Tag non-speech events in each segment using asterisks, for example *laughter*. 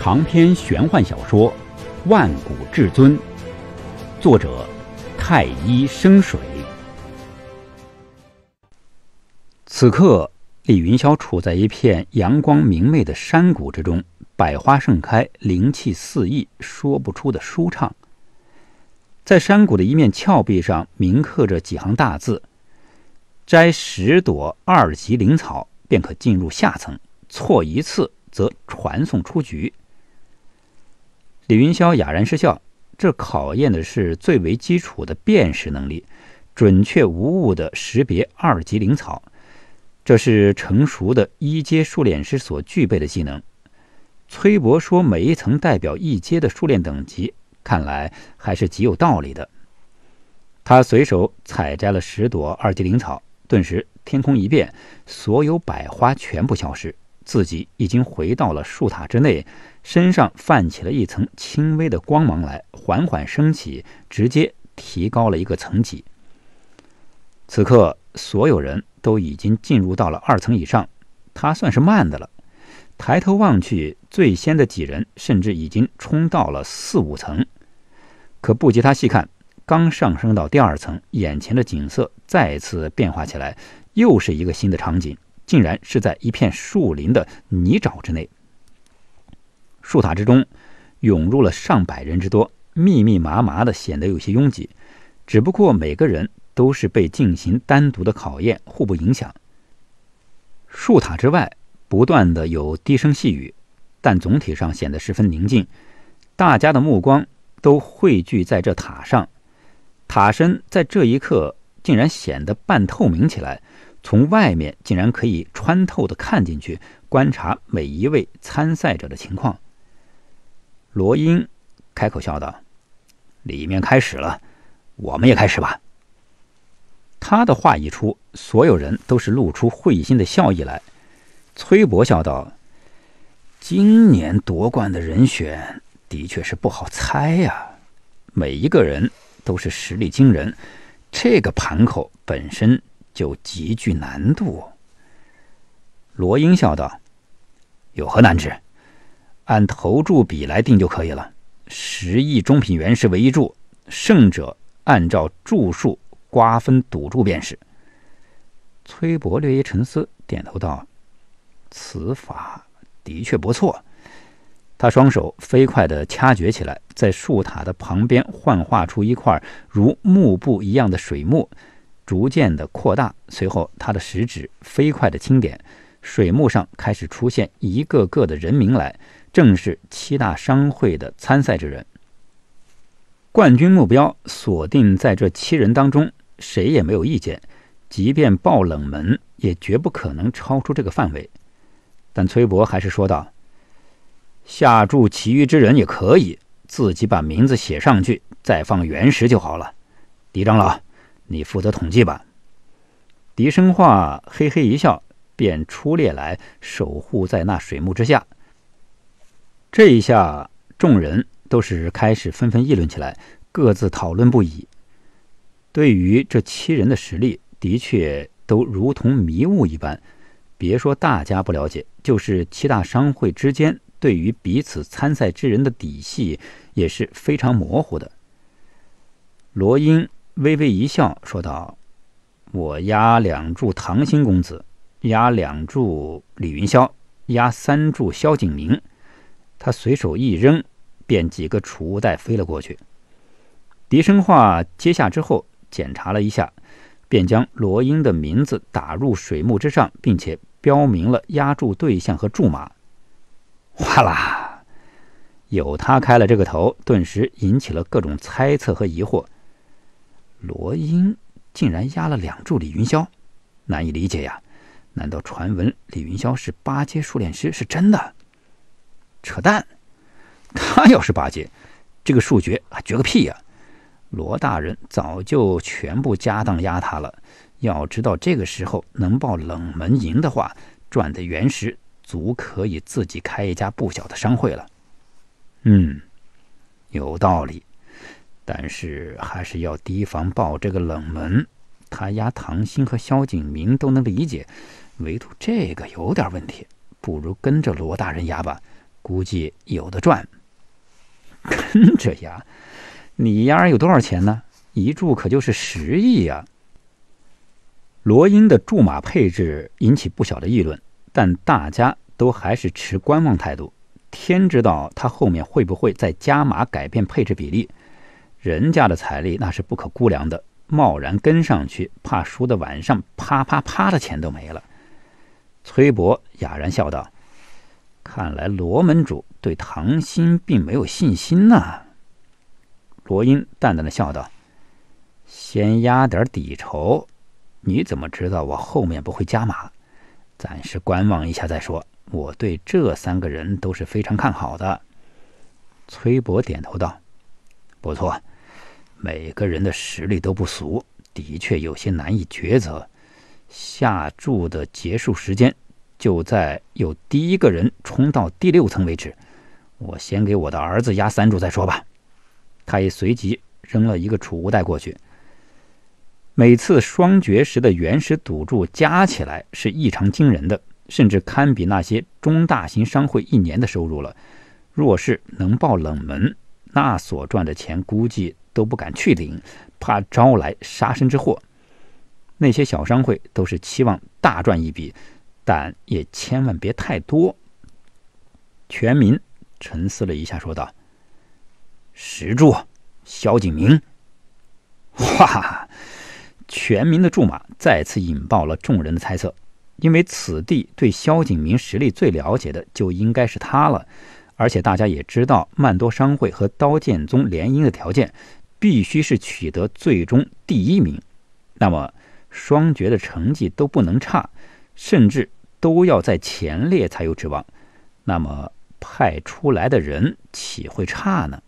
长篇玄幻小说《万古至尊》，作者太一生水。此刻，李云霄处在一片阳光明媚的山谷之中，百花盛开，灵气四溢，说不出的舒畅。在山谷的一面峭壁上，铭刻着几行大字：“摘十朵二级灵草，便可进入下层；错一次，则传送出局。”李云霄哑然失笑，这考验的是最为基础的辨识能力，准确无误地识别二级灵草，这是成熟的一阶数炼师所具备的技能。崔博说：“每一层代表一阶的数炼等级，看来还是极有道理的。”他随手采摘了十朵二级灵草，顿时天空一变，所有百花全部消失。自己已经回到了树塔之内，身上泛起了一层轻微的光芒来，缓缓升起，直接提高了一个层级。此刻，所有人都已经进入到了二层以上，他算是慢的了。抬头望去，最先的几人甚至已经冲到了四五层，可不及他细看，刚上升到第二层，眼前的景色再次变化起来，又是一个新的场景。竟然是在一片树林的泥沼之内。树塔之中涌入了上百人之多，密密麻麻的，显得有些拥挤。只不过每个人都是被进行单独的考验，互不影响。树塔之外不断的有低声细语，但总体上显得十分宁静。大家的目光都汇聚在这塔上，塔身在这一刻竟然显得半透明起来。从外面竟然可以穿透的看进去，观察每一位参赛者的情况。罗英开口笑道：“里面开始了，我们也开始吧。”他的话一出，所有人都是露出会心的笑意来。崔博笑道：“今年夺冠的人选的确是不好猜呀，每一个人都是实力惊人，这个盘口本身。”就极具难度。罗英笑道：“有何难处？按投注比来定就可以了。十亿中品原石为一注，胜者按照注数瓜分赌注便是。”崔伯略一沉思，点头道：“此法的确不错。”他双手飞快的掐诀起来，在树塔的旁边幻化出一块如幕布一样的水幕。逐渐的扩大，随后他的食指飞快的轻点，水幕上开始出现一个个的人名来，正是七大商会的参赛之人。冠军目标锁定在这七人当中，谁也没有意见，即便爆冷门，也绝不可能超出这个范围。但崔博还是说道：“下注其余之人也可以，自己把名字写上去，再放原石就好了。”李长老。你负责统计吧。笛声话嘿嘿一笑，便出列来守护在那水幕之下。这一下，众人都是开始纷纷议论起来，各自讨论不已。对于这七人的实力，的确都如同迷雾一般，别说大家不了解，就是七大商会之间，对于彼此参赛之人的底细也是非常模糊的。罗英。微微一笑，说道：“我押两注唐心公子，押两注李云霄，押三注萧景明。”他随手一扔，便几个储物袋飞了过去。狄生化接下之后，检查了一下，便将罗英的名字打入水幕之上，并且标明了押注对象和注码。哗啦！有他开了这个头，顿时引起了各种猜测和疑惑。罗英竟然压了两注李云霄，难以理解呀！难道传闻李云霄是八阶术练师是真的？扯淡！他要是八阶，这个数学还决个屁呀！罗大人早就全部家当压他了。要知道这个时候能报冷门营的话，赚的原石足可以自己开一家不小的商会了。嗯，有道理。但是还是要提防爆这个冷门，他压唐鑫和萧景明都能理解，唯独这个有点问题，不如跟着罗大人压吧，估计有的赚。跟着压，你压有多少钱呢？一注可就是十亿呀。罗英的注码配置引起不小的议论，但大家都还是持观望态度，天知道他后面会不会再加码改变配置比例。人家的财力那是不可估量的，贸然跟上去，怕输的晚上啪啪啪的钱都没了。崔博哑然笑道：“看来罗门主对唐鑫并没有信心呐。”罗英淡淡的笑道：“先压点底筹，你怎么知道我后面不会加码？暂时观望一下再说。我对这三个人都是非常看好的。”崔博点头道。不错，每个人的实力都不俗，的确有些难以抉择。下注的结束时间就在有第一个人冲到第六层为止。我先给我的儿子压三注再说吧。他也随即扔了一个储物袋过去。每次双绝时的原始赌注加起来是异常惊人的，甚至堪比那些中大型商会一年的收入了。若是能爆冷门。那所赚的钱估计都不敢去领，怕招来杀身之祸。那些小商会都是期望大赚一笔，但也千万别太多。全民沉思了一下，说道：“石柱，萧景明。” *laughs* 哇！全民的驻马再次引爆了众人的猜测，因为此地对萧景明实力最了解的就应该是他了。而且大家也知道，曼多商会和刀剑宗联姻的条件，必须是取得最终第一名。那么双绝的成绩都不能差，甚至都要在前列才有指望。那么派出来的人岂会差呢？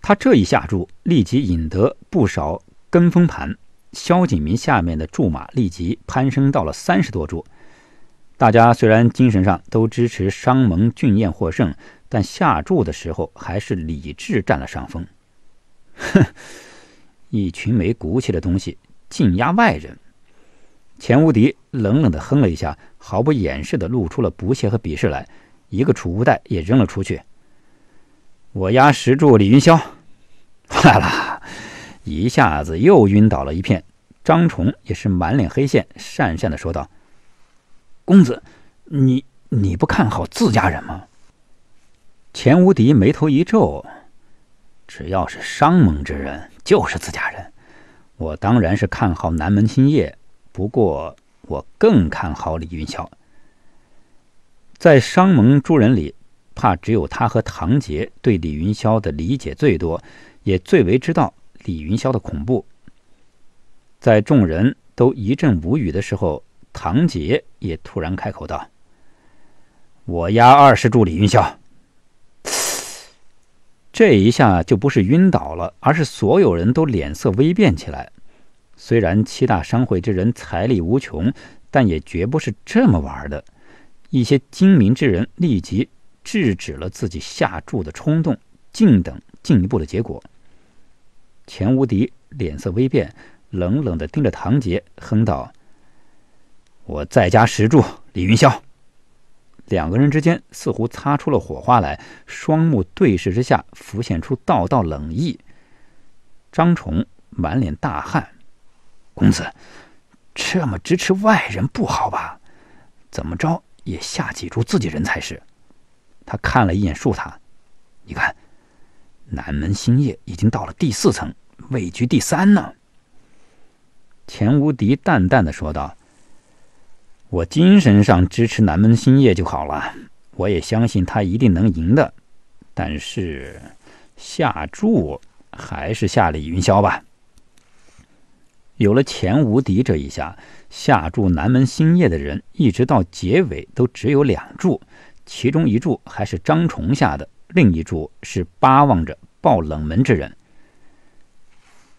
他这一下注，立即引得不少跟风盘。萧景明下面的注码立即攀升到了三十多注。大家虽然精神上都支持商盟俊彦获胜，但下注的时候还是理智占了上风。哼，*laughs* 一群没骨气的东西，竟压外人。钱无敌冷冷的哼了一下，毫不掩饰的露出了不屑和鄙视来。一个储物袋也扔了出去。我压十注，李云霄。坏 *laughs* 了，一下子又晕倒了一片。张崇也是满脸黑线，讪讪的说道。公子，你你不看好自家人吗？钱无敌眉头一皱：“只要是商盟之人，就是自家人。我当然是看好南门新业，不过我更看好李云霄。在商盟诸人里，怕只有他和唐杰对李云霄的理解最多，也最为知道李云霄的恐怖。”在众人都一阵无语的时候。唐杰也突然开口道：“我押二十注李云霄。”这一下就不是晕倒了，而是所有人都脸色微变起来。虽然七大商会之人财力无穷，但也绝不是这么玩的。一些精明之人立即制止了自己下注的冲动，静等进一步的结果。钱无敌脸色微变，冷冷的盯着唐杰，哼道。我再加十柱，李云霄。两个人之间似乎擦出了火花来，双目对视之下，浮现出道道冷意。张崇满脸大汗：“公子，这么支持外人不好吧？怎么着也下几柱自己人才是。”他看了一眼树塔，“你看，南门星夜已经到了第四层，位居第三呢。”钱无敌淡淡的说道。我精神上支持南门星夜就好了，我也相信他一定能赢的。但是下注还是下李云霄吧。有了钱无敌这一下，下注南门星夜的人一直到结尾都只有两注，其中一注还是张崇下的，另一注是巴望着爆冷门之人。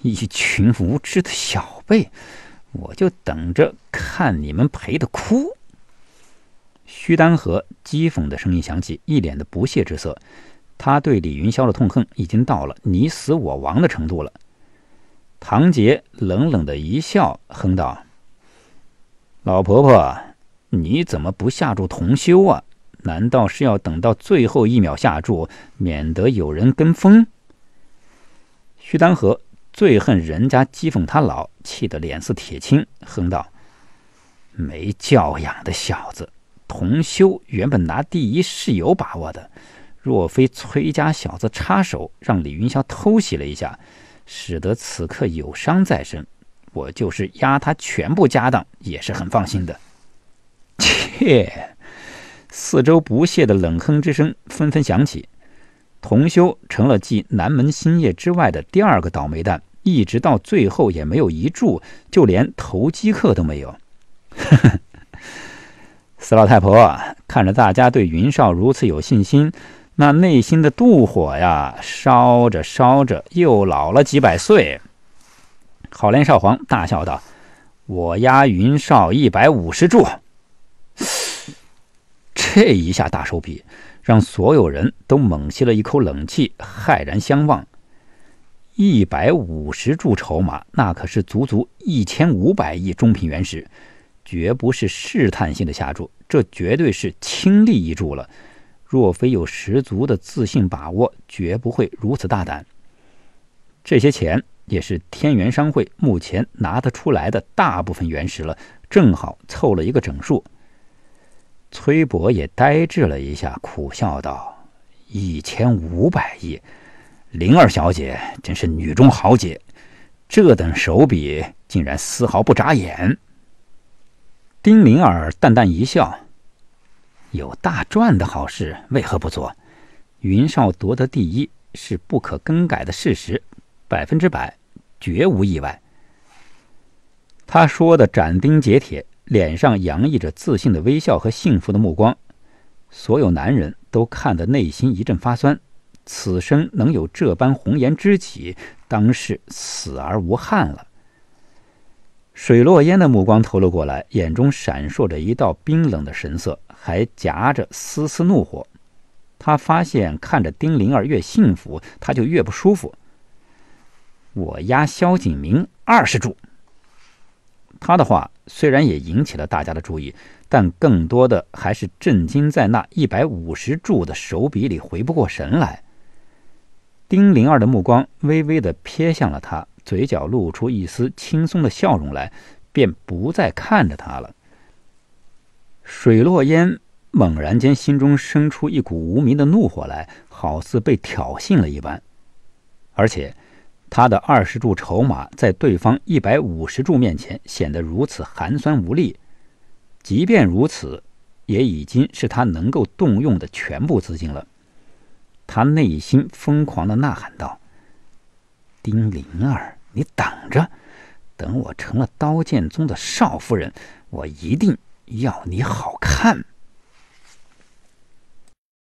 一群无知的小辈。我就等着看你们赔的哭。”徐丹和讥讽的声音响起，一脸的不屑之色。他对李云霄的痛恨已经到了你死我亡的程度了。唐杰冷冷的一笑，哼道：“老婆婆，你怎么不下注同修啊？难道是要等到最后一秒下注，免得有人跟风？”徐丹和。最恨人家讥讽他老，气得脸色铁青，哼道：“没教养的小子！”同修原本拿第一是有把握的，若非崔家小子插手，让李云霄偷袭了一下，使得此刻有伤在身，我就是压他全部家当也是很放心的。切！四周不屑的冷哼之声纷纷响起，同修成了继南门新业之外的第二个倒霉蛋。一直到最后也没有一注，就连投机客都没有。*laughs* 死老太婆看着大家对云少如此有信心，那内心的妒火呀，烧着烧着又老了几百岁。好，连少皇大笑道：“我押云少一百五十注。”这一下大手笔，让所有人都猛吸了一口冷气，骇然相望。一百五十注筹码，那可是足足一千五百亿中品原石，绝不是试探性的下注，这绝对是倾力一注了。若非有十足的自信把握，绝不会如此大胆。这些钱也是天元商会目前拿得出来的大部分原石了，正好凑了一个整数。崔博也呆滞了一下，苦笑道：“一千五百亿。”灵儿小姐真是女中豪杰，这等手笔竟然丝毫不眨眼。丁灵儿淡淡一笑：“有大赚的好事，为何不做？”云少夺得第一是不可更改的事实，百分之百，绝无意外。他说的斩钉截铁，脸上洋溢着自信的微笑和幸福的目光，所有男人都看得内心一阵发酸。此生能有这般红颜知己，当是死而无憾了。水落烟的目光投了过来，眼中闪烁着一道冰冷的神色，还夹着丝丝怒火。他发现看着丁灵儿越幸福，他就越不舒服。我押萧景明二十注。他的话虽然也引起了大家的注意，但更多的还是震惊在那一百五十注的手笔里，回不过神来。丁灵儿的目光微微的瞥向了他，嘴角露出一丝轻松的笑容来，便不再看着他了。水落烟猛然间心中生出一股无名的怒火来，好似被挑衅了一般。而且，他的二十注筹码在对方一百五十注面前显得如此寒酸无力。即便如此，也已经是他能够动用的全部资金了。他内心疯狂的呐喊道：“丁灵儿，你等着，等我成了刀剑宗的少夫人，我一定要你好看。”